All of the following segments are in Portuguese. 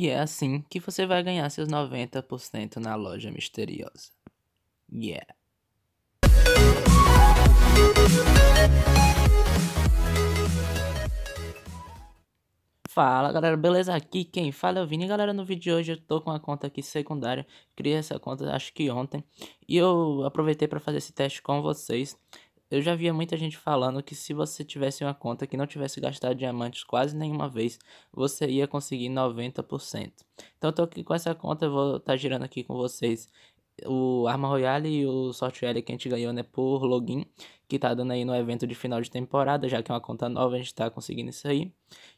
E é assim que você vai ganhar seus 90% na loja misteriosa. Yeah. Fala galera, beleza? Aqui quem fala é o Vini. Galera, no vídeo de hoje eu tô com uma conta aqui secundária. Criei essa conta acho que ontem. E eu aproveitei para fazer esse teste com vocês. Eu já via muita gente falando que se você tivesse uma conta que não tivesse gastado diamantes quase nenhuma vez, você ia conseguir 90%. Então eu tô aqui com essa conta, eu vou estar tá girando aqui com vocês o Arma Royale e o Sorte L que a gente ganhou, né, por login, que tá dando aí no evento de final de temporada, já que é uma conta nova, a gente tá conseguindo isso aí.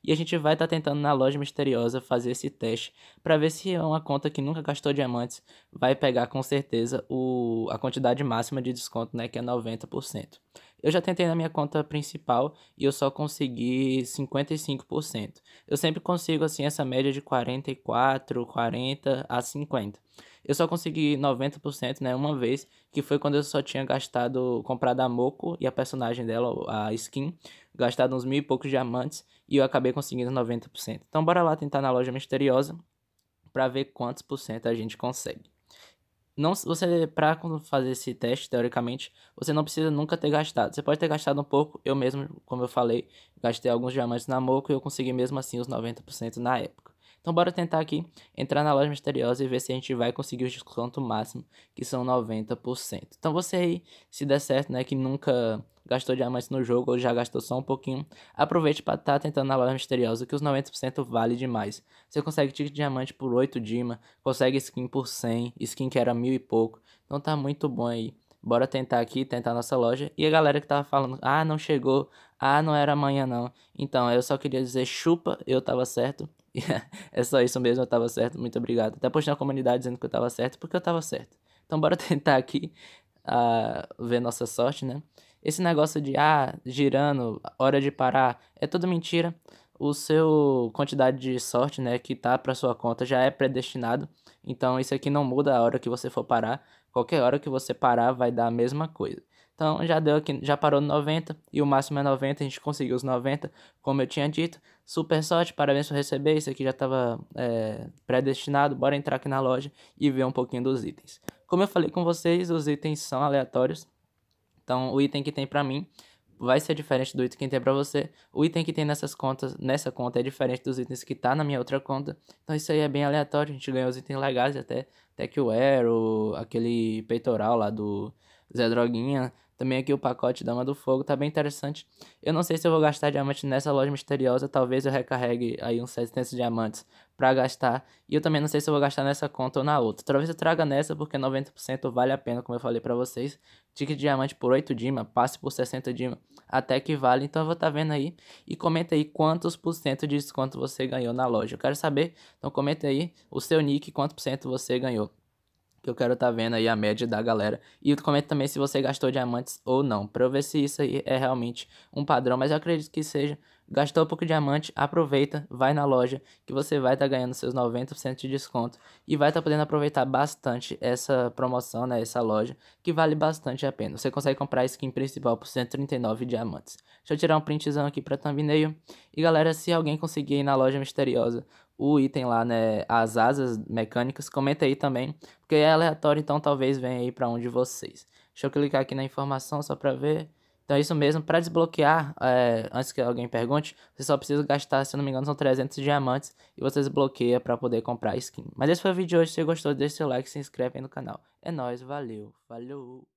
E a gente vai estar tá tentando na loja misteriosa fazer esse teste para ver se é uma conta que nunca gastou diamantes vai pegar com certeza o, a quantidade máxima de desconto, né, que é 90%. Eu já tentei na minha conta principal e eu só consegui 55%. Eu sempre consigo assim essa média de 44, 40 a 50. Eu só consegui 90%, né, uma vez, que foi quando eu só tinha gastado, comprado a Moco e a personagem dela, a skin, gastado uns mil e poucos diamantes e eu acabei conseguindo 90%. Então bora lá tentar na loja misteriosa para ver quantos por cento a gente consegue não você para fazer esse teste teoricamente você não precisa nunca ter gastado você pode ter gastado um pouco eu mesmo como eu falei gastei alguns diamantes na moco e eu consegui mesmo assim os 90% na época então bora tentar aqui entrar na loja misteriosa e ver se a gente vai conseguir o desconto máximo, que são 90%. Então você aí, se der certo, né, que nunca gastou diamantes no jogo ou já gastou só um pouquinho, aproveite para estar tá tentando na loja misteriosa, que os 90% vale demais. Você consegue ticket diamante por 8 dima, consegue skin por 100, skin que era mil e pouco. Então tá muito bom aí. Bora tentar aqui, tentar nossa loja. E a galera que tava falando, ah, não chegou, ah, não era amanhã não. Então, eu só queria dizer, chupa, eu tava certo. é só isso mesmo, eu tava certo, muito obrigado. Até postei na comunidade dizendo que eu tava certo, porque eu tava certo. Então bora tentar aqui uh, ver nossa sorte, né? Esse negócio de, ah, girando, hora de parar, é tudo mentira. O seu quantidade de sorte, né, que tá pra sua conta já é predestinado. Então isso aqui não muda a hora que você for parar. Qualquer hora que você parar vai dar a mesma coisa. Então já deu aqui, já parou no 90 e o máximo é 90, a gente conseguiu os 90, como eu tinha dito. Super sorte, parabéns por receber, isso aqui já estava é, predestinado. Bora entrar aqui na loja e ver um pouquinho dos itens. Como eu falei com vocês, os itens são aleatórios. Então o item que tem para mim vai ser diferente do item que tem para você. O item que tem nessas contas, nessa conta é diferente dos itens que tá na minha outra conta. Então isso aí é bem aleatório. A gente ganhou os itens legais até, até que o Arrow, aquele peitoral lá do Zé Droguinha. Também aqui o pacote Dama do Fogo, tá bem interessante. Eu não sei se eu vou gastar diamante nessa loja misteriosa, talvez eu recarregue aí uns 700 diamantes para gastar. E eu também não sei se eu vou gastar nessa conta ou na outra. Talvez eu traga nessa porque 90% vale a pena, como eu falei para vocês. Ticket de diamante por 8 dima, passe por 60 dima, até que vale. Então eu vou estar tá vendo aí e comenta aí quantos por cento de desconto você ganhou na loja. Eu quero saber, então comenta aí o seu nick, quanto por cento você ganhou que eu quero estar tá vendo aí a média da galera. E comenta também se você gastou diamantes ou não, para eu ver se isso aí é realmente um padrão, mas eu acredito que seja. Gastou pouco diamante, aproveita, vai na loja, que você vai estar tá ganhando seus 90% de desconto e vai estar tá podendo aproveitar bastante essa promoção, né, essa loja, que vale bastante a pena. Você consegue comprar a skin principal por 139 diamantes. Deixa eu tirar um printzão aqui para thumbnail. E galera, se alguém conseguir ir na loja misteriosa o item lá, né, as asas mecânicas, comenta aí também, porque é aleatório, então talvez venha aí para um de vocês. Deixa eu clicar aqui na informação só para ver. Então é isso mesmo, para desbloquear, é, antes que alguém pergunte, você só precisa gastar, se não me engano, são 300 diamantes e você desbloqueia para poder comprar skin. Mas esse foi o vídeo de hoje, se você gostou, deixa seu like, se inscreve aí no canal. É nóis, valeu, valeu!